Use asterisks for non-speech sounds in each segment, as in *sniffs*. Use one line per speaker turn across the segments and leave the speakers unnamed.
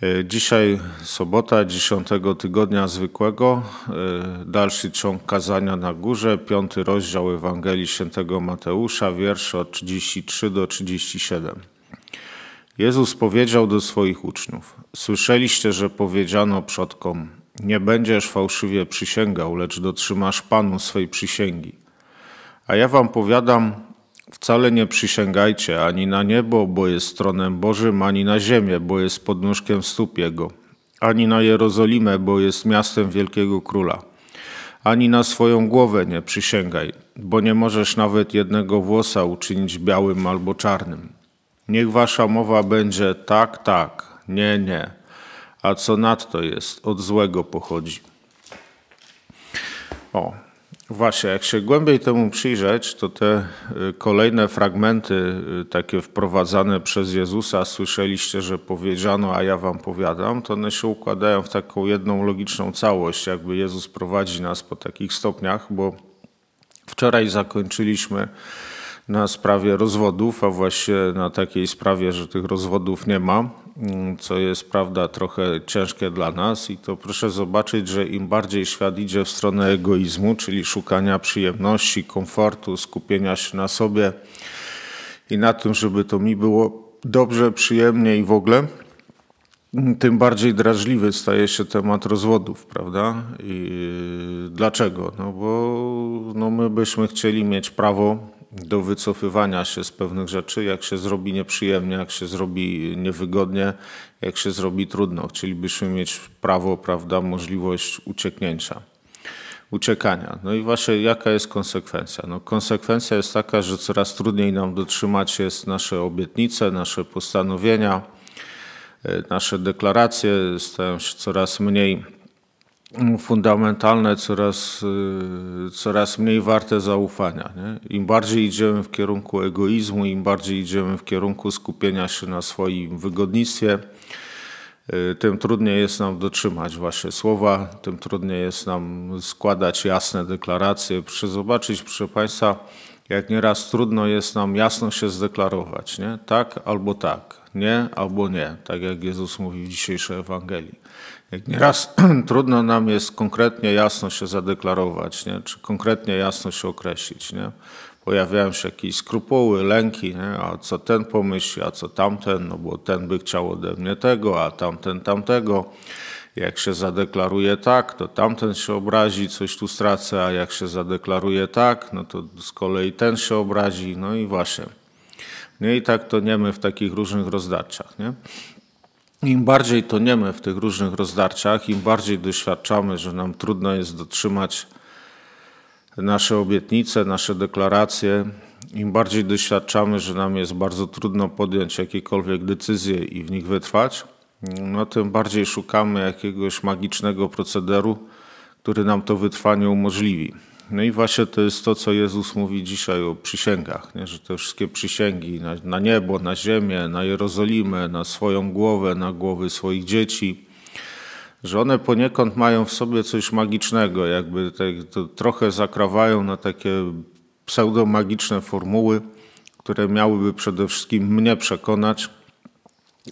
E, dzisiaj sobota 10 tygodnia zwykłego, e, dalszy ciąg kazania na górze, piąty rozdział Ewangelii Świętego Mateusza, wiersze od 33 do 37. Jezus powiedział do swoich uczniów: Słyszeliście, że powiedziano przodkom: Nie będziesz fałszywie przysięgał, lecz dotrzymasz Panu swej przysięgi. A ja wam powiadam, Wcale nie przysięgajcie ani na niebo, bo jest stronem Bożym, ani na ziemię, bo jest podnóżkiem stóp Jego, ani na Jerozolimę, bo jest miastem wielkiego króla. Ani na swoją głowę nie przysięgaj, bo nie możesz nawet jednego włosa uczynić białym albo czarnym. Niech wasza mowa będzie tak, tak, nie, nie, a co nadto jest, od złego pochodzi. O, Właśnie, jak się głębiej temu przyjrzeć, to te y, kolejne fragmenty, y, takie wprowadzane przez Jezusa, słyszeliście, że powiedziano, a ja wam powiadam, to one się układają w taką jedną logiczną całość, jakby Jezus prowadzi nas po takich stopniach, bo wczoraj zakończyliśmy na sprawie rozwodów, a właśnie na takiej sprawie, że tych rozwodów nie ma. Mm, co jest prawda trochę ciężkie dla nas i to proszę zobaczyć, że im bardziej świat idzie w stronę egoizmu, czyli szukania przyjemności, komfortu, skupienia się na sobie i na tym, żeby to mi było dobrze, przyjemnie i w ogóle, mm, tym bardziej drażliwy staje się temat rozwodów, prawda? I dlaczego? No bo no my byśmy chcieli mieć prawo do wycofywania się z pewnych rzeczy, jak się zrobi nieprzyjemnie, jak się zrobi niewygodnie, jak się zrobi trudno. Chcielibyśmy mieć prawo, prawda, możliwość ucieknięcia, uciekania. No i właśnie jaka jest konsekwencja? No konsekwencja jest taka, że coraz trudniej nam dotrzymać jest nasze obietnice, nasze postanowienia, e, nasze deklaracje stają się coraz mniej fundamentalne, coraz, y, coraz mniej warte zaufania. Nie? Im bardziej idziemy w kierunku egoizmu, im bardziej idziemy w kierunku skupienia się na swoim wygodnictwie, y, tym trudniej jest nam dotrzymać właśnie słowa, tym trudniej jest nam składać jasne deklaracje. Proszę zobaczyć, proszę Państwa, jak nieraz trudno jest nam jasno się zdeklarować, nie? tak albo tak, nie albo nie, tak jak Jezus mówi w dzisiejszej Ewangelii jak nieraz *clears throat* trudno nam jest konkretnie jasno się zadeklarować, nie? czy konkretnie jasno się określić. Nie? Pojawiają się jakieś skrupuły, lęki, nie? a co ten pomyśli, a co tamten, no bo ten by chciał ode mnie tego, a tamten tamtego. Jak się zadeklaruje tak, to tamten się obrazi, coś tu stracę, a jak się zadeklaruje tak, no to z kolei ten się obrazi, no i właśnie. Nie? I tak to niemy w takich różnych rozdarczach. Nie? Im bardziej toniemy w tych różnych rozdarciach, im bardziej doświadczamy, że nam trudno jest dotrzymać nasze obietnice, nasze deklaracje, im bardziej doświadczamy, że nam jest bardzo trudno podjąć jakiekolwiek decyzje i w nich wytrwać, no tym bardziej szukamy jakiegoś magicznego procederu, który nam to wytrwanie umożliwi. No i właśnie to jest to, co Jezus mówi dzisiaj o przysięgach, nie? że te wszystkie przysięgi na, na niebo, na ziemię, na Jerozolimę, na swoją głowę, na głowy swoich dzieci, że one poniekąd mają w sobie coś magicznego, jakby te, trochę zakrawają na takie pseudomagiczne formuły, które miałyby przede wszystkim mnie przekonać,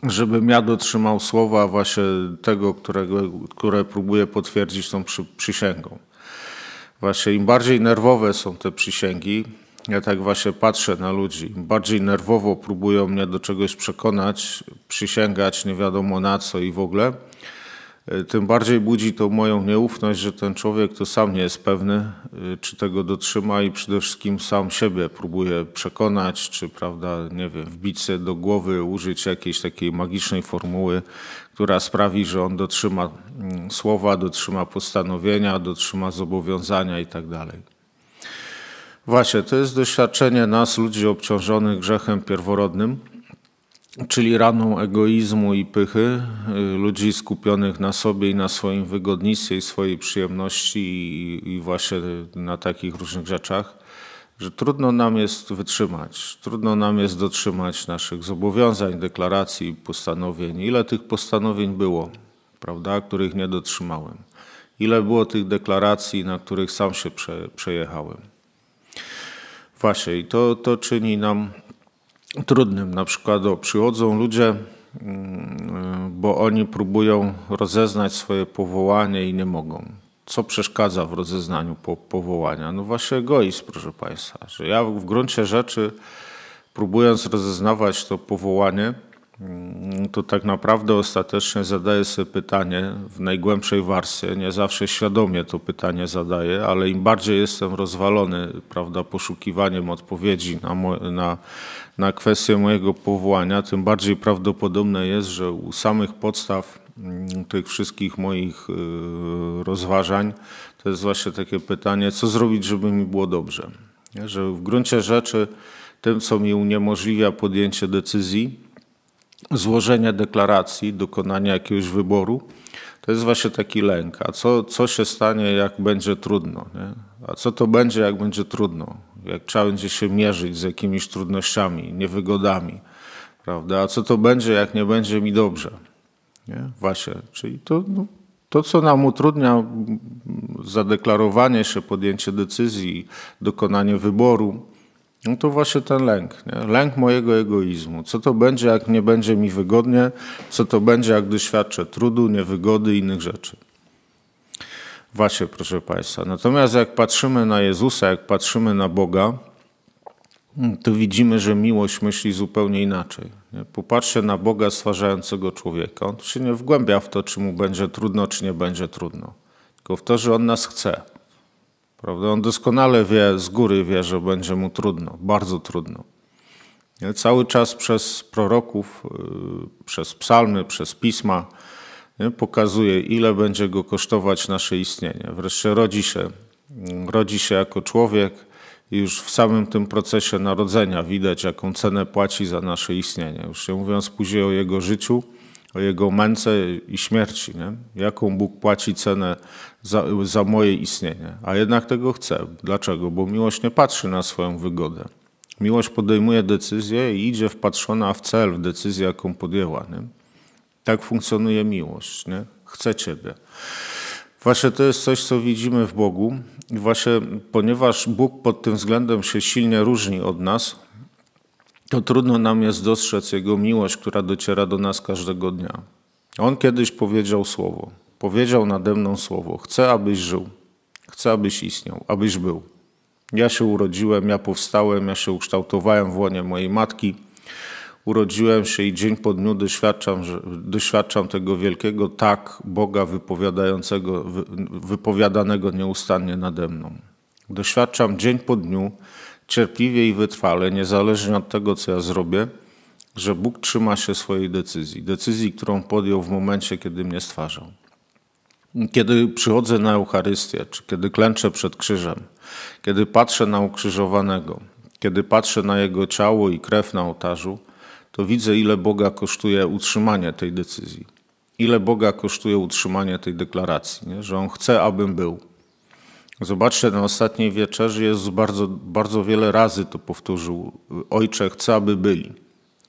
żebym ja dotrzymał słowa właśnie tego, którego, które próbuję potwierdzić tą przy, przysięgą. Właśnie im bardziej nerwowe są te przysięgi, ja tak właśnie patrzę na ludzi, im bardziej nerwowo próbują mnie do czegoś przekonać, przysięgać nie wiadomo na co i w ogóle – E, tym bardziej budzi to moją nieufność, że ten człowiek to sam nie jest pewny, e, czy tego dotrzyma i przede wszystkim sam siebie próbuje przekonać, czy prawda, nie wiem, wbić do głowy, użyć jakiejś takiej magicznej formuły, która sprawi, że on dotrzyma mm, słowa, dotrzyma postanowienia, dotrzyma zobowiązania itd. Tak Właśnie, to jest doświadczenie nas, ludzi obciążonych grzechem pierworodnym czyli raną egoizmu i pychy, y, ludzi skupionych na sobie i na swoim wygodnictwie i swojej przyjemności i, i, właśnie na takich różnych rzeczach, że trudno nam jest wytrzymać, trudno nam jest dotrzymać naszych zobowiązań, deklaracji, postanowień. Ile tych postanowień było, prawda, których nie dotrzymałem? Ile było tych deklaracji, na których sam się prze, przejechałem? Właśnie, i to, to czyni nam trudnym. Na przykład o, przychodzą ludzie, mm, e, bo oni próbują rozeznać swoje powołanie i nie mogą. Co przeszkadza w rozeznaniu po, powołania? No właśnie egoizm, proszę Państwa. Że ja w gruncie rzeczy, próbując rozeznawać to powołanie, mm, Mm, to tak naprawdę ostatecznie zadaję sobie pytanie w najgłębszej warstwie. Nie zawsze świadomie to pytanie zadaję, ale im bardziej jestem rozwalony prawda, poszukiwaniem odpowiedzi na, na, na kwestię mojego powołania, tym bardziej prawdopodobne jest, że u samych podstaw mm, tych wszystkich moich y, rozważań to jest właśnie takie pytanie, co zrobić, żeby mi było dobrze. Że w gruncie rzeczy tym, co mi uniemożliwia podjęcie decyzji, złożenia deklaracji, dokonania jakiegoś wyboru, to jest właśnie taki lęk. A co, co się stanie, jak będzie trudno? Nie? A co to będzie, jak będzie trudno? Jak trzeba będzie się mierzyć z jakimiś trudnościami, niewygodami, prawda? A co to będzie, jak nie będzie mi dobrze? Nie? Właśnie, czyli to, no, to, co nam utrudnia zadeklarowanie się, podjęcie decyzji, dokonanie wyboru, no to właśnie ten lęk, nie? lęk mojego egoizmu. Co to będzie, jak nie będzie mi wygodnie, co to będzie, jak doświadczę trudu, niewygody i innych rzeczy. Właśnie, proszę Państwa. Natomiast jak patrzymy na Jezusa, jak patrzymy na Boga, to widzimy, że miłość myśli zupełnie inaczej. Popatrzcie na Boga stwarzającego człowieka. On się nie wgłębia w to, czy mu będzie trudno, czy nie będzie trudno, tylko w to, że On nas chce. Prawda? On doskonale wie, z góry wie, że będzie mu trudno, bardzo trudno. Cały czas przez proroków, y, przez psalmy, przez pisma pokazuje, ile będzie go kosztować nasze istnienie. Wreszcie rodzi się, mm, rodzi się jako człowiek i już w samym tym procesie narodzenia widać, jaką cenę płaci za nasze istnienie. Już nie mówiąc później o jego życiu, o jego męce i śmierci, nie? jaką Bóg płaci cenę za, za moje istnienie. A jednak tego chcę. Dlaczego? Bo miłość nie patrzy na swoją wygodę. Miłość podejmuje decyzję i idzie wpatrzona w cel, w decyzję, jaką podjęła. Nie? Tak funkcjonuje miłość. Nie? Chce Ciebie. Właśnie to jest coś, co widzimy w Bogu. I właśnie ponieważ Bóg pod tym względem się silnie różni od nas, to trudno nam jest dostrzec Jego miłość, która dociera do nas każdego dnia. On kiedyś powiedział słowo, powiedział nade mną słowo: Chcę, abyś żył, chcę, abyś istniał, abyś był. Ja się urodziłem, ja powstałem, ja się ukształtowałem w łonie mojej matki. Urodziłem się i dzień po dniu doświadczam, że, doświadczam tego wielkiego tak Boga wypowiadającego, wypowiadanego nieustannie nade mną. Doświadczam dzień po dniu cierpliwie i wytrwale, niezależnie od tego, co ja zrobię, że Bóg trzyma się swojej decyzji, decyzji, którą podjął w momencie, kiedy mnie stwarzał. Kiedy przychodzę na Eucharystię, czy kiedy klęczę przed krzyżem, kiedy patrzę na ukrzyżowanego, kiedy patrzę na jego ciało i krew na ołtarzu, to widzę, ile Boga kosztuje utrzymanie tej decyzji, ile Boga kosztuje utrzymanie tej deklaracji, nie? że On chce, abym był. Zobaczcie, na ostatniej wieczerzy Jezus bardzo, bardzo wiele razy to powtórzył. Ojcze, chcę, aby byli.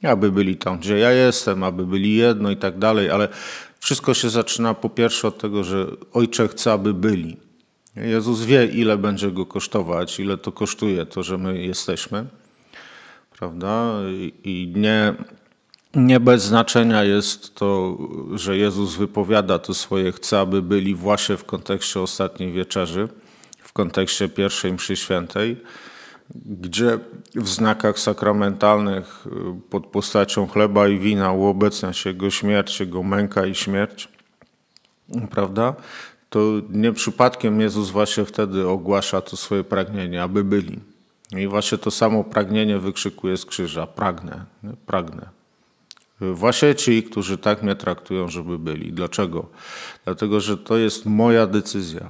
Aby byli tam, gdzie ja jestem, aby byli jedno i tak dalej, ale wszystko się zaczyna po pierwsze od tego, że Ojcze chce, aby byli. Jezus wie, ile będzie go kosztować, ile to kosztuje to, że my jesteśmy. Prawda? I nie, nie bez znaczenia jest to, że Jezus wypowiada to swoje chce, aby byli właśnie w kontekście ostatniej wieczerzy kontekście pierwszej mszy świętej, gdzie w znakach sakramentalnych y, pod postacią chleba i wina uobecnia się Jego śmierć, Jego męka i śmierć, prawda? To nie przypadkiem Jezus właśnie wtedy ogłasza to swoje pragnienie, aby byli. I właśnie to samo pragnienie wykrzykuje z krzyża. Pragnę, pragnę. Właśnie ci, którzy tak mnie traktują, żeby byli. Dlaczego? Dlatego, że to jest moja decyzja.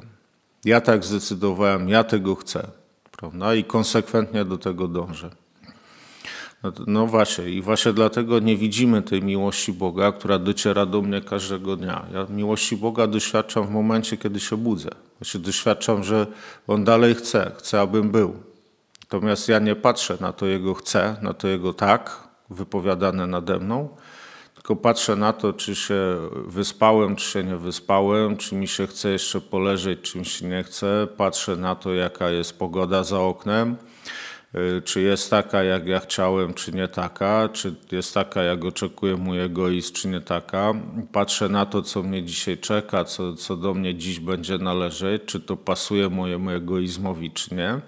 Ja tak zdecydowałem, ja tego chcę, prawda? I konsekwentnie do tego dążę. No, no właśnie, i właśnie dlatego nie widzimy tej miłości Boga, która dociera do mnie każdego dnia. Ja miłości Boga doświadczam w momencie, kiedy się budzę. Właśnie znaczy, doświadczam, że On dalej chce, chce, abym był. Natomiast ja nie patrzę na to Jego chce, na to Jego tak, wypowiadane nade mną, tylko patrzę na to, czy się wyspałem, czy się nie wyspałem, czy mi się chce jeszcze poleżeć, czy mi się nie chce. Patrzę na to, jaka jest pogoda za oknem, y, czy jest taka, jak ja chciałem, czy nie taka, czy jest taka, jak oczekuje mój egoizm, czy nie taka. Patrzę na to, co mnie dzisiaj czeka, co, co do mnie dziś będzie należeć, czy to pasuje mojemu egoizmowi, czy nie.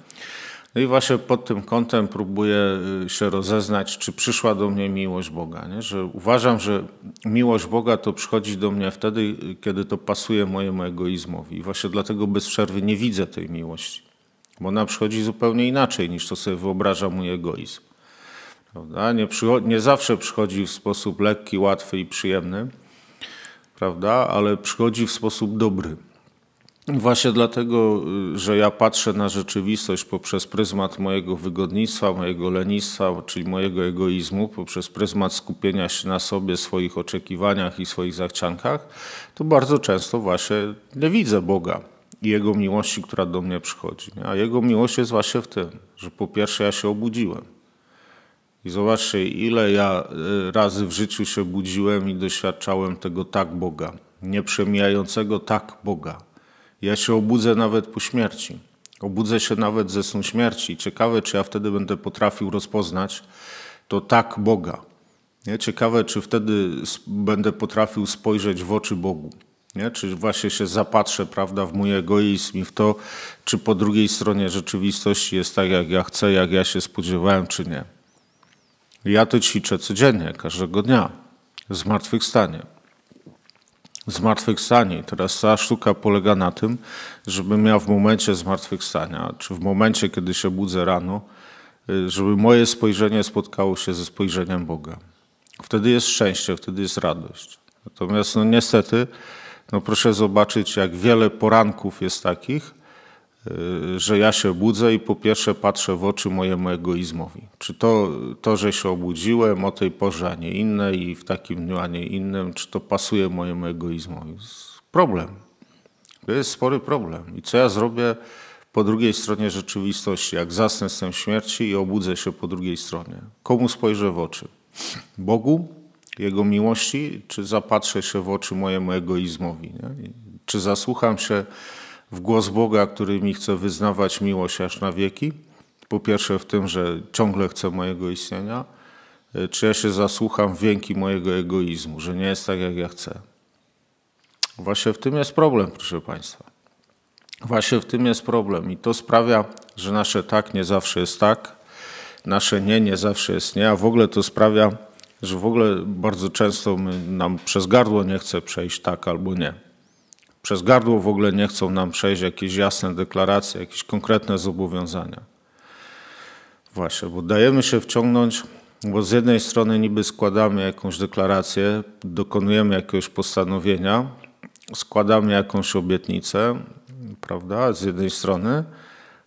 No i właśnie pod tym kątem próbuję y, się rozeznać, czy przyszła do mnie miłość Boga. Nie? Że uważam, że miłość Boga to przychodzi do mnie wtedy, y, kiedy to pasuje mojemu egoizmowi. I właśnie dlatego bez przerwy nie widzę tej miłości, bo ona przychodzi zupełnie inaczej niż to sobie wyobraża mój egoizm. Prawda? Nie, nie zawsze przychodzi w sposób lekki, łatwy i przyjemny, prawda? ale przychodzi w sposób dobry. Właśnie dlatego, że ja patrzę na rzeczywistość poprzez pryzmat mojego wygodnictwa, mojego lenistwa, czyli mojego egoizmu, poprzez pryzmat skupienia się na sobie, swoich oczekiwaniach i swoich zachciankach, to bardzo często właśnie nie widzę Boga i Jego miłości, która do mnie przychodzi. A Jego miłość jest właśnie w tym, że po pierwsze ja się obudziłem. I zobaczcie, ile ja y, razy w życiu się budziłem i doświadczałem tego tak Boga, nieprzemijającego tak Boga ja się obudzę nawet po śmierci. Obudzę się nawet ze snu śmierci. Ciekawe, czy ja wtedy będę potrafił rozpoznać to tak Boga. Nie? Ciekawe, czy wtedy będę potrafił spojrzeć w oczy Bogu. Nie? Czy właśnie się zapatrzę prawda, w mój egoizm i w to, czy po drugiej stronie rzeczywistości jest tak, jak ja chcę, jak ja się spodziewałem, czy nie. Ja to ćwiczę codziennie, każdego dnia, w zmartwychwstanie zmartwychwstanie. I teraz cała sztuka polega na tym, żebym ja w momencie zmartwychwstania, czy w momencie, kiedy się budzę rano, y, żeby moje spojrzenie spotkało się ze spojrzeniem Boga. Wtedy jest szczęście, wtedy jest radość. Natomiast no niestety, no proszę zobaczyć, jak wiele poranków jest takich, Y, że ja się budzę i po pierwsze patrzę w oczy mojemu egoizmowi. Czy to, to, że się obudziłem o tej porze, a nie innej i w takim dniu, a nie innym, czy to pasuje mojemu egoizmowi? Problem. To jest spory problem. I co ja zrobię po drugiej stronie rzeczywistości? Jak zasnę z tym śmierci i obudzę się po drugiej stronie? Komu spojrzę w oczy? *sniffs* Bogu? Jego miłości? Czy zapatrzę się w oczy mojemu egoizmowi? Nie? Czy zasłucham się w głos Boga, który mi chce wyznawać miłość aż na wieki. Po pierwsze w tym, że ciągle chcę mojego istnienia, e, czy ja się zasłucham wielki mojego egoizmu, że nie jest tak, jak ja chcę. Właśnie w tym jest problem, proszę Państwa. Właśnie w tym jest problem i to sprawia, że nasze tak nie zawsze jest tak, nasze nie nie zawsze jest nie, a w ogóle to sprawia, że w ogóle bardzo często my, nam przez gardło nie chce przejść tak albo nie przez gardło w ogóle nie chcą nam przejść jakieś jasne deklaracje, jakieś konkretne zobowiązania. Właśnie, bo dajemy się wciągnąć, bo z jednej strony niby składamy jakąś deklarację, dokonujemy jakiegoś postanowienia, składamy jakąś obietnicę, prawda, z jednej strony,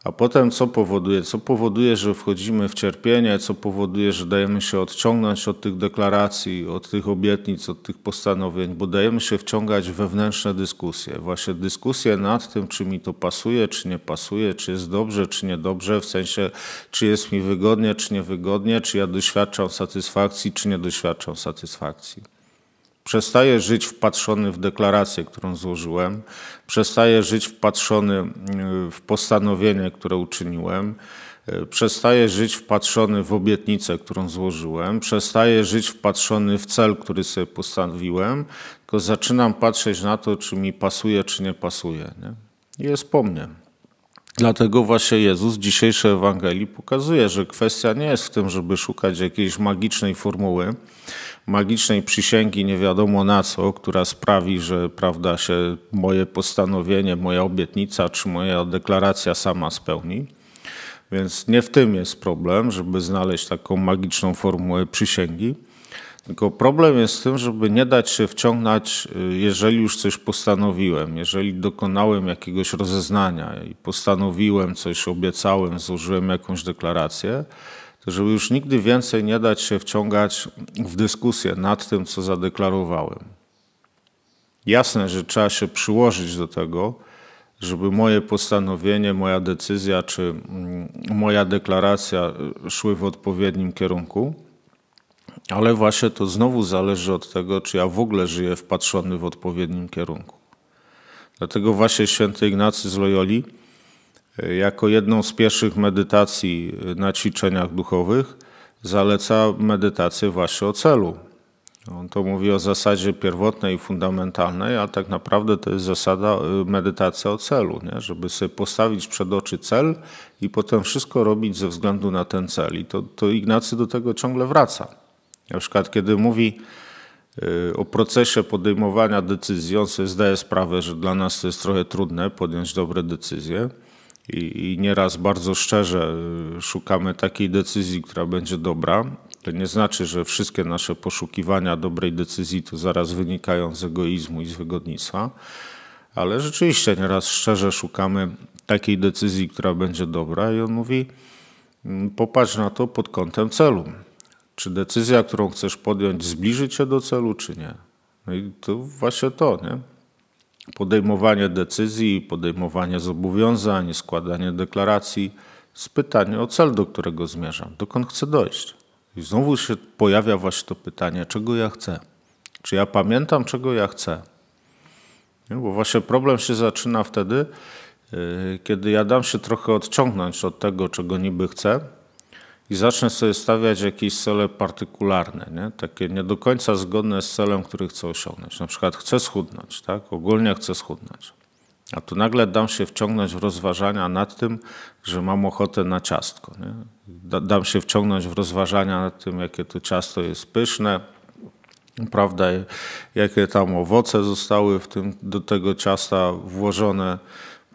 a potem co powoduje? Co powoduje, że wchodzimy w cierpienie, co powoduje, że dajemy się odciągnąć od tych deklaracji, od tych obietnic, od tych postanowień, bo dajemy się wciągać w wewnętrzne dyskusje. Właśnie dyskusje nad tym, czy mi to pasuje, czy nie pasuje, czy jest dobrze, czy niedobrze, w sensie, czy jest mi wygodnie, czy niewygodnie, czy ja doświadczam satysfakcji, czy nie doświadczam satysfakcji. Przestaję żyć wpatrzony w deklarację, którą złożyłem, przestaję żyć wpatrzony mm, w postanowienie, które uczyniłem, e, przestaję żyć wpatrzony w obietnicę, którą złożyłem, przestaję żyć wpatrzony w cel, który sobie postanowiłem. tylko zaczynam patrzeć na to, czy mi pasuje, czy nie pasuje. Nie? Jest po mnie. Dlatego właśnie Jezus w dzisiejszej Ewangelii pokazuje, że kwestia nie jest w tym, żeby szukać jakiejś magicznej formuły, magicznej przysięgi nie wiadomo na co, która sprawi, że prawda się moje postanowienie, moja obietnica czy moja deklaracja sama spełni. Więc nie w tym jest problem, żeby znaleźć taką magiczną formułę przysięgi. Tylko problem jest w tym, żeby nie dać się wciągnąć, y, jeżeli już coś postanowiłem, jeżeli dokonałem jakiegoś rozeznania i postanowiłem coś, obiecałem, złożyłem jakąś deklarację, żeby już nigdy więcej nie dać się wciągać w dyskusję nad tym, co zadeklarowałem. Jasne, że trzeba się przyłożyć do tego, żeby moje postanowienie, moja decyzja czy mm, moja deklaracja e, szły w odpowiednim kierunku, ale właśnie to znowu zależy od tego, czy ja w ogóle żyję wpatrzony w odpowiednim kierunku. Dlatego właśnie święty Ignacy z Loyoli jako jedną z pierwszych medytacji na ćwiczeniach duchowych zaleca medytację właśnie o celu. On to mówi o zasadzie pierwotnej i fundamentalnej, a tak naprawdę to jest zasada y, medytacja o celu, nie? żeby sobie postawić przed oczy cel i potem wszystko robić ze względu na ten cel. I to, to Ignacy do tego ciągle wraca. Na przykład, kiedy mówi y, o procesie podejmowania decyzji, on sobie zdaje sprawę, że dla nas to jest trochę trudne podjąć dobre decyzje i, i nieraz bardzo szczerze y, szukamy takiej decyzji, która będzie dobra. To nie znaczy, że wszystkie nasze poszukiwania dobrej decyzji to zaraz wynikają z egoizmu i z wygodnictwa, ale rzeczywiście nieraz szczerze szukamy takiej decyzji, która będzie dobra, i on mówi: mm, popatrz na to pod kątem celu. Czy decyzja, którą chcesz podjąć, zbliży cię do celu, czy nie? No i to właśnie to, nie? podejmowanie decyzji, podejmowanie zobowiązań, składanie deklaracji z pytaniem o cel, do którego zmierzam, dokąd chcę dojść. I znowu się pojawia właśnie to pytanie, czego ja chcę. Czy ja pamiętam, czego ja chcę? Nie? Bo właśnie problem się zaczyna wtedy, y, kiedy ja dam się trochę odciągnąć od tego, czego niby chcę, i zacznę sobie stawiać jakieś cele partykularne, nie? takie nie do końca zgodne z celem, który chcę osiągnąć. Na przykład chcę schudnąć, tak? ogólnie chcę schudnąć. A tu nagle dam się wciągnąć w rozważania nad tym, że mam ochotę na ciastko. Nie? dam się wciągnąć w rozważania nad tym, jakie to ciasto jest pyszne, prawda, jakie tam owoce zostały w tym, do tego ciasta włożone,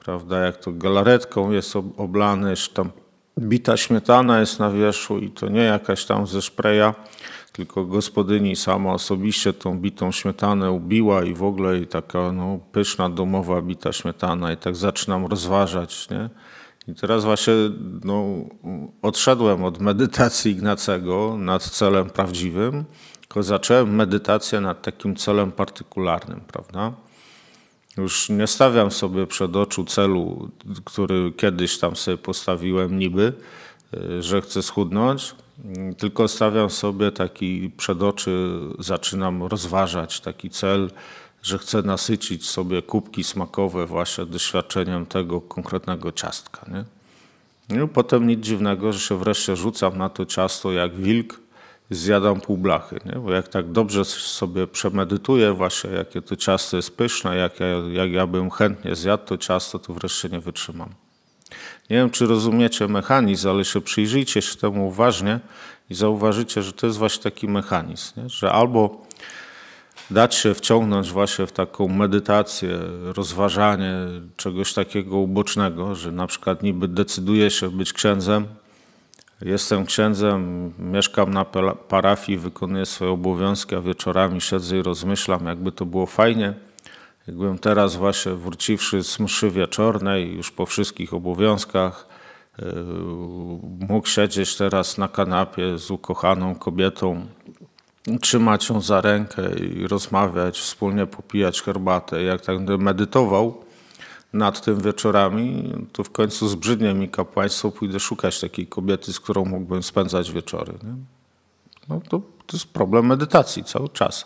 prawda, jak to galaretką jest oblane, czy tam Bita śmietana jest na wierzchu i to nie jakaś tam ze szpreja, tylko gospodyni sama osobiście tą bitą śmietanę ubiła i w ogóle i taka no, pyszna domowa bita śmietana i tak zaczynam rozważać. Nie? I teraz właśnie no, odszedłem od medytacji Ignacego nad celem prawdziwym, tylko zacząłem medytację nad takim celem partykularnym, prawda? Już nie stawiam sobie przed oczu celu, który kiedyś tam sobie postawiłem niby, y, że chcę schudnąć, tylko stawiam sobie taki przed oczy, zaczynam rozważać taki cel, że chcę nasycić sobie kubki smakowe właśnie doświadczeniem tego konkretnego ciastka. Nie? No, potem nic dziwnego, że się wreszcie rzucam na to ciasto jak wilk zjadam pół blachy. Nie? Bo jak tak dobrze sobie przemedytuję właśnie, jakie to ciasto jest pyszne, jak ja, jak ja bym chętnie zjadł to ciasto, to wreszcie nie wytrzymam. Nie wiem, czy rozumiecie mechanizm, ale się przyjrzyjcie się temu uważnie i zauważycie, że to jest właśnie taki mechanizm, nie? że albo dać się wciągnąć właśnie w taką medytację, rozważanie czegoś takiego ubocznego, że na przykład niby decyduje się być księdzem, Jestem księdzem, mieszkam na parafii, wykonuję swoje obowiązki, a wieczorami siedzę i rozmyślam, jakby to było fajnie. Jakbym teraz właśnie wróciwszy z mszy wieczornej, już po wszystkich obowiązkach, e, mógł siedzieć teraz na kanapie z ukochaną kobietą, trzymać ją za rękę i rozmawiać, wspólnie popijać herbatę, jak tak medytował nad tym wieczorami, to w końcu zbrzydnie mi kapłaństwo, pójdę szukać takiej kobiety, z którą mógłbym spędzać wieczory. Nie? No to, to jest problem medytacji cały czas.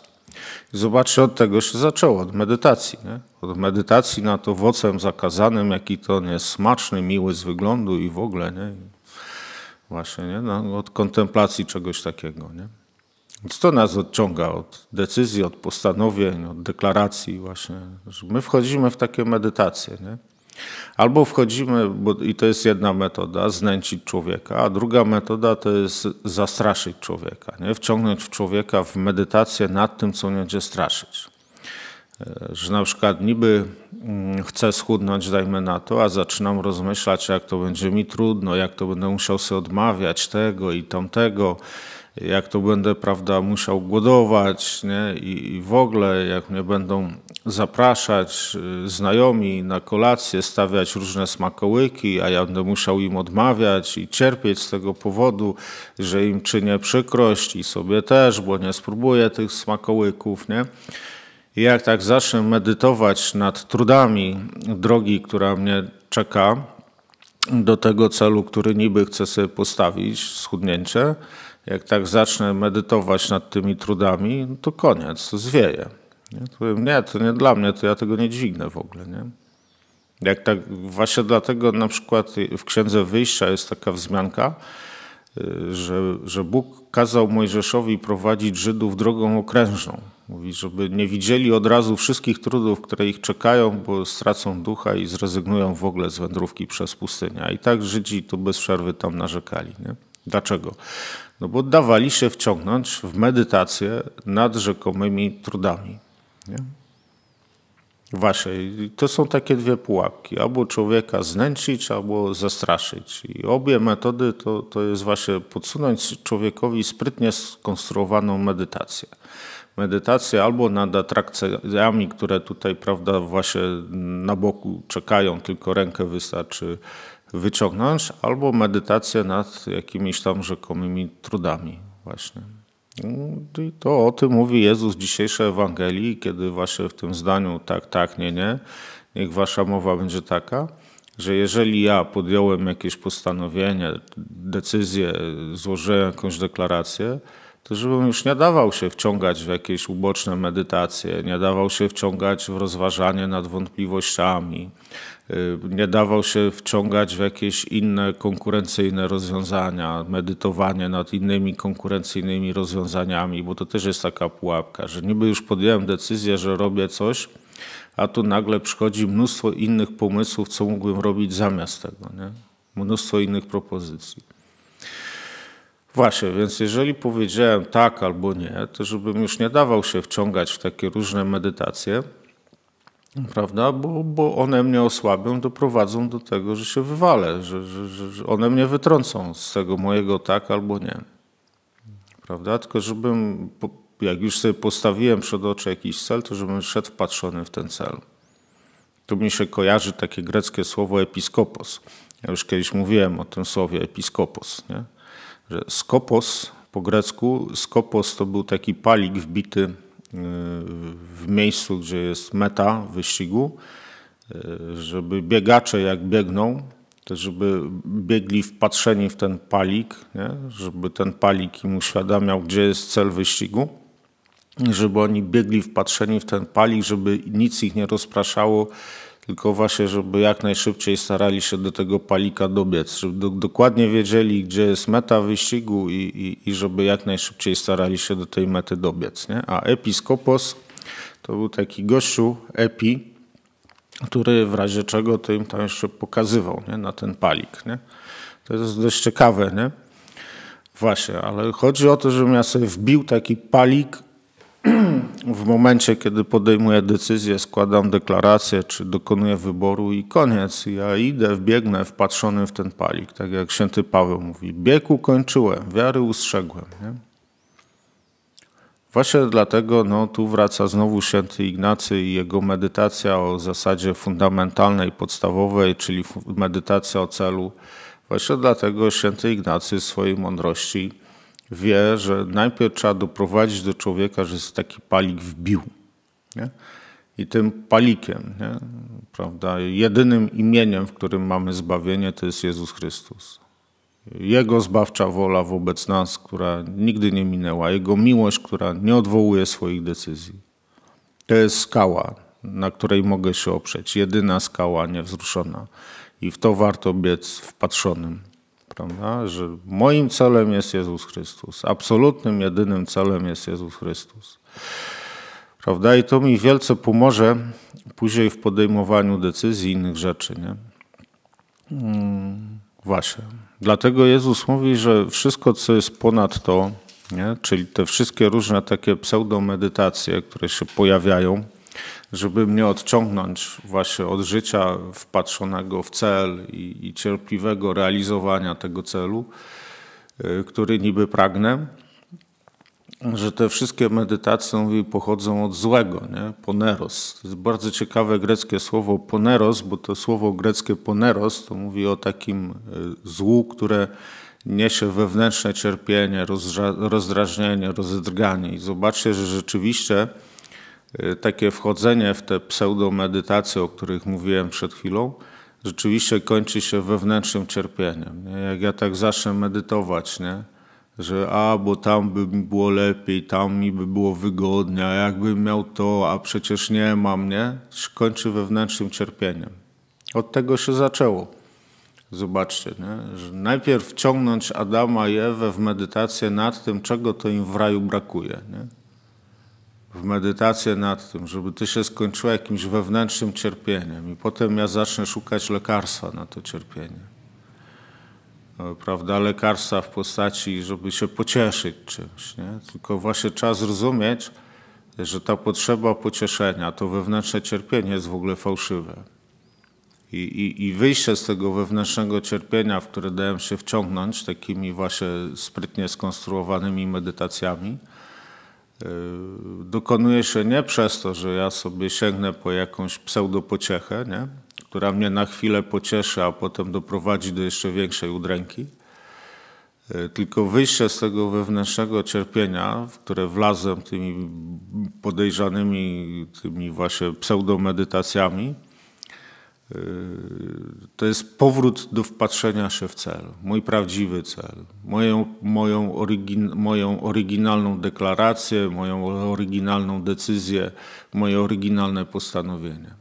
I zobaczcie, od tego się zaczęło, od medytacji. Nie? Od medytacji nad owocem zakazanym, jaki to on jest smaczny, miły z wyglądu i w ogóle. Nie? Właśnie, nie? No, od kontemplacji czegoś takiego. Nie? Co nas odciąga od decyzji, od postanowień, od deklaracji właśnie? My wchodzimy w takie medytacje, nie? Albo wchodzimy, bo, i to jest jedna metoda, znęcić człowieka, a druga metoda to jest zastraszyć człowieka, nie? wciągnąć w człowieka w medytację nad tym, co będzie straszyć. E, że na przykład niby mm, chcę schudnąć, dajmy na to, a zaczynam rozmyślać, jak to będzie mi trudno, jak to będę musiał sobie odmawiać tego i tamtego. tego jak to będę, prawda, musiał głodować nie? I, i w ogóle, jak mnie będą zapraszać y, znajomi na kolację, stawiać różne smakołyki, a ja będę musiał im odmawiać i cierpieć z tego powodu, że im czynię przykrość i sobie też, bo nie spróbuję tych smakołyków, nie? I jak tak zacznę medytować nad trudami drogi, która mnie czeka, do tego celu, który niby chcę sobie postawić, schudnięcie, jak tak zacznę medytować nad tymi trudami, no to koniec, to zwieje. Nie? To powiem, nie, to nie dla mnie, to ja tego nie dźwignę w ogóle. Nie? Jak tak, właśnie dlatego na przykład w Księdze Wyjścia jest taka wzmianka, y, że, że Bóg kazał Mojżeszowi prowadzić Żydów drogą okrężną. Mówi, żeby nie widzieli od razu wszystkich trudów, które ich czekają, bo stracą ducha i zrezygnują w ogóle z wędrówki przez pustynię. A i tak Żydzi tu bez przerwy tam narzekali. Nie? Dlaczego? No bo dawali się wciągnąć w medytację nad rzekomymi trudami. Nie? Właśnie, to są takie dwie pułapki. Albo człowieka znęcić, albo zastraszyć. I obie metody to, to jest właśnie podsunąć człowiekowi sprytnie skonstruowaną medytację. Medytację albo nad atrakcjami, które tutaj, prawda, właśnie na boku czekają, tylko rękę wystarczy wyciągnąć, albo medytację nad jakimiś tam rzekomymi trudami właśnie. No I to o tym mówi Jezus w dzisiejszej Ewangelii, kiedy właśnie w tym zdaniu tak, tak, nie, nie, niech wasza mowa będzie taka, że jeżeli ja podjąłem jakieś postanowienie, decyzję, złożyłem jakąś deklarację, to żebym już nie dawał się wciągać w jakieś uboczne medytacje, nie dawał się wciągać w rozważanie nad wątpliwościami, Y, nie dawał się wciągać w jakieś inne konkurencyjne rozwiązania, medytowanie nad innymi konkurencyjnymi rozwiązaniami, bo to też jest taka pułapka, że niby już podjąłem decyzję, że robię coś, a tu nagle przychodzi mnóstwo innych pomysłów, co mógłbym robić zamiast tego, nie? mnóstwo innych propozycji. Właśnie, więc jeżeli powiedziałem tak albo nie, to żebym już nie dawał się wciągać w takie różne medytacje, Prawda? Bo, bo one mnie osłabią, doprowadzą do tego, że się wywalę, że, że, że one mnie wytrącą z tego mojego tak albo nie. Prawda? Tylko żebym, jak już sobie postawiłem przed oczy jakiś cel, to żebym szedł wpatrzony w ten cel. Tu mi się kojarzy takie greckie słowo episkopos. Ja już kiedyś mówiłem o tym słowie episkopos, nie? że skopos po grecku, skopos to był taki palik wbity w miejscu, gdzie jest meta wyścigu, e, żeby biegacze jak biegną, to żeby biegli wpatrzeni w ten palik, nie? żeby ten palik im uświadamiał, gdzie jest cel wyścigu, żeby oni biegli wpatrzeni w ten palik, żeby nic ich nie rozpraszało tylko właśnie, żeby jak najszybciej starali się do tego palika dobiec, żeby do, dokładnie wiedzieli, gdzie jest meta wyścigu i, i, i żeby jak najszybciej starali się do tej mety dobiec. Nie? A Episkopos to był taki gościu, Epi, który w razie czego to im tam jeszcze pokazywał nie? na ten palik. Nie? To jest dość ciekawe, nie? Właśnie, ale chodzi o to, żebym ja sobie wbił taki palik w momencie, kiedy podejmuję decyzję, składam deklarację, czy dokonuję wyboru i koniec. Ja idę, wbiegnę wpatrzony w ten palik, tak jak święty Paweł mówi. Bieg ukończyłem, wiary ustrzegłem. Nie? Właśnie dlatego no, tu wraca znowu święty Ignacy i jego medytacja o zasadzie fundamentalnej, podstawowej, czyli medytacja o celu. Właśnie dlatego święty Ignacy w swojej mądrości wie, że najpierw trzeba doprowadzić do człowieka, że jest taki palik wbił. Nie? I tym palikiem, nie? prawda, jedynym imieniem, w którym mamy zbawienie, to jest Jezus Chrystus. Jego zbawcza wola wobec nas, która nigdy nie minęła, Jego miłość, która nie odwołuje swoich decyzji. To jest skała, na której mogę się oprzeć, jedyna skała niewzruszona. I w to warto biec wpatrzonym. Prawda? No, że moim celem jest Jezus Chrystus. Absolutnym, jedynym celem jest Jezus Chrystus. Prawda? I to mi wielce pomoże później w podejmowaniu decyzji i innych rzeczy. Nie? Mm, właśnie. Dlatego Jezus mówi, że wszystko, co jest ponad to, nie? czyli te wszystkie różne takie pseudomedytacje, które się pojawiają, żeby mnie odciągnąć właśnie od życia wpatrzonego w cel i, i cierpliwego realizowania tego celu, y, który niby pragnę, że te wszystkie medytacje mówi, pochodzą od złego, nie? poneros. To jest bardzo ciekawe greckie słowo poneros, bo to słowo greckie poneros to mówi o takim y, złu, które niesie wewnętrzne cierpienie, rozdrażnienie, rozdrganie. I zobaczcie, że rzeczywiście Y, takie wchodzenie w te pseudomedytacje, o których mówiłem przed chwilą, rzeczywiście kończy się wewnętrznym cierpieniem. Nie? Jak ja tak zacznę medytować, nie? że a, bo tam by mi było lepiej, tam mi by było wygodnie, a jakbym miał to, a przecież nie mam, nie? Kończy wewnętrznym cierpieniem. Od tego się zaczęło. Zobaczcie, nie? że najpierw ciągnąć Adama i Ewę w medytację nad tym, czego to im w raju brakuje. Nie? w medytację nad tym, żeby to się skończyło jakimś wewnętrznym cierpieniem i potem ja zacznę szukać lekarstwa na to cierpienie. No, prawda, lekarstwa w postaci, żeby się pocieszyć czymś. Nie? Tylko właśnie trzeba zrozumieć, że ta potrzeba pocieszenia, to wewnętrzne cierpienie jest w ogóle fałszywe. I, i, i wyjście z tego wewnętrznego cierpienia, w które dałem się wciągnąć takimi właśnie sprytnie skonstruowanymi medytacjami, Yy, dokonuje się nie przez to, że ja sobie sięgnę po jakąś pseudopociechę, nie? która mnie na chwilę pocieszy, a potem doprowadzi do jeszcze większej udręki, yy, tylko wyjście z tego wewnętrznego cierpienia, w które wlazłem tymi podejrzanymi, tymi właśnie pseudomedytacjami, Y, to jest powrót do wpatrzenia się w cel, mój prawdziwy cel, moją, moją, orygin, moją oryginalną deklarację, moją oryginalną decyzję, moje oryginalne postanowienie.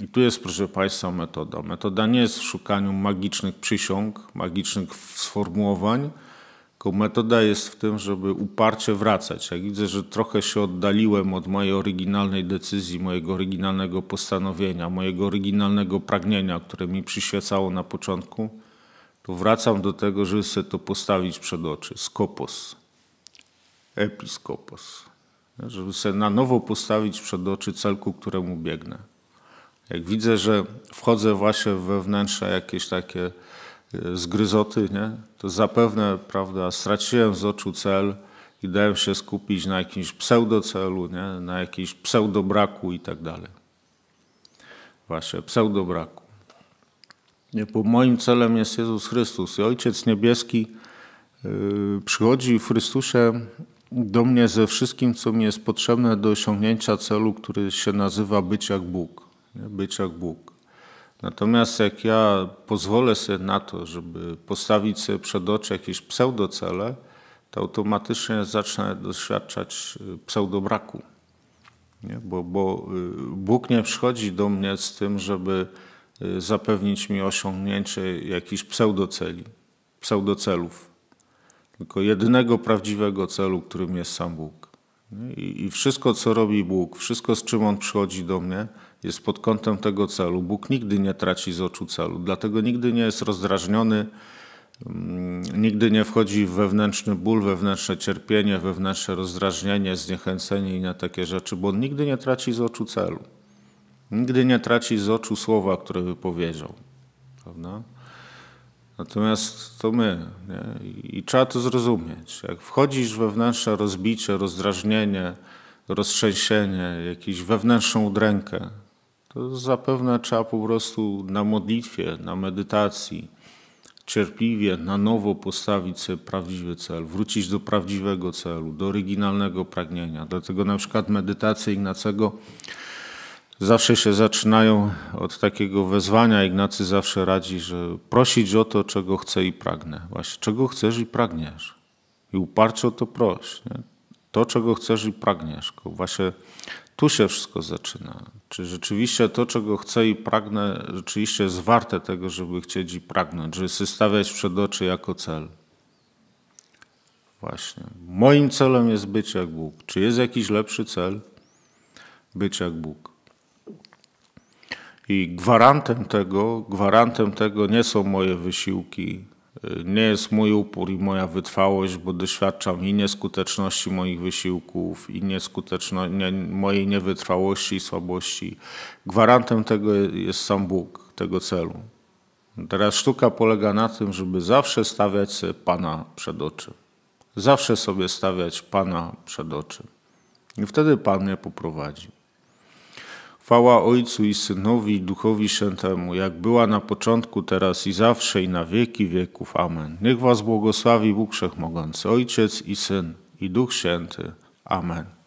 I tu jest, proszę Państwa, metoda. Metoda nie jest w szukaniu magicznych przysiąg, magicznych sformułowań, tylko metoda jest w tym, żeby uparcie wracać. Jak widzę, że trochę się oddaliłem od mojej oryginalnej decyzji, mojego oryginalnego postanowienia, mojego oryginalnego pragnienia, które mi przyświecało na początku, to wracam do tego, żeby sobie to postawić przed oczy. Skopos. Episkopos. Żeby sobie na nowo postawić przed oczy cel, ku któremu biegnę. Jak widzę, że wchodzę właśnie we wnętrza jakieś takie E, zgryzoty, nie? to zapewne prawda, straciłem z oczu cel i dałem się skupić na jakimś pseudocelu, nie? na jakimś pseudobraku i tak dalej. Właśnie, pseudobraku. Nie, bo moim celem jest Jezus Chrystus i Ojciec Niebieski yy, przychodzi w Chrystusie do mnie ze wszystkim, co mi jest potrzebne do osiągnięcia celu, który się nazywa być jak Bóg. Nie? Być jak Bóg. Natomiast jak ja pozwolę sobie na to, żeby postawić sobie przed oczy jakieś pseudocele, to automatycznie zacznę doświadczać y, pseudobraku. Nie? Bo, bo y, Bóg nie przychodzi do mnie z tym, żeby y, zapewnić mi osiągnięcie jakichś pseudoceli, pseudocelów. Tylko jedynego prawdziwego celu, którym jest sam Bóg. I, I wszystko, co robi Bóg, wszystko, z czym On przychodzi do mnie – jest pod kątem tego celu. Bóg nigdy nie traci z oczu celu, dlatego nigdy nie jest rozdrażniony, mm, nigdy nie wchodzi w wewnętrzny ból, wewnętrzne cierpienie, wewnętrzne rozdrażnienie, zniechęcenie i na takie rzeczy, bo on nigdy nie traci z oczu celu. Nigdy nie traci z oczu słowa, które wypowiedział. Prawda? Natomiast to my nie? i trzeba to zrozumieć. Jak wchodzisz wewnętrzne rozbicie, rozdrażnienie, roztrzęsienie, jakąś wewnętrzną udrękę, to zapewne trzeba po prostu na modlitwie, na medytacji, cierpliwie, na nowo postawić sobie prawdziwy cel, wrócić do prawdziwego celu, do oryginalnego pragnienia. Dlatego na przykład medytacje Ignacego zawsze się zaczynają od takiego wezwania. Ignacy zawsze radzi, że prosić o to, czego chce i pragnę. Właśnie, czego chcesz i pragniesz. I uparcie o to proś. Nie? To, czego chcesz i pragniesz. Właśnie tu się wszystko zaczyna. Czy rzeczywiście to, czego chcę i pragnę, rzeczywiście jest warte tego, żeby chcieć i pragnąć, żeby sobie stawiać przed oczy jako cel? Właśnie. Moim celem jest być jak Bóg. Czy jest jakiś lepszy cel? Być jak Bóg. I gwarantem tego, gwarantem tego nie są moje wysiłki, nie jest mój upór i moja wytrwałość, bo doświadczam i nieskuteczności moich wysiłków, i nieskuteczno, nie, mojej niewytrwałości i słabości. Gwarantem tego jest sam Bóg, tego celu. Teraz sztuka polega na tym, żeby zawsze stawiać sobie Pana przed oczy. Zawsze sobie stawiać Pana przed oczy. I wtedy Pan mnie poprowadzi. Chwała Ojcu i Synowi i Duchowi Świętemu, jak była na początku, teraz i zawsze i na wieki wieków. Amen. Niech was błogosławi Bóg Wszechmogący, Ojciec i Syn i Duch Święty. Amen.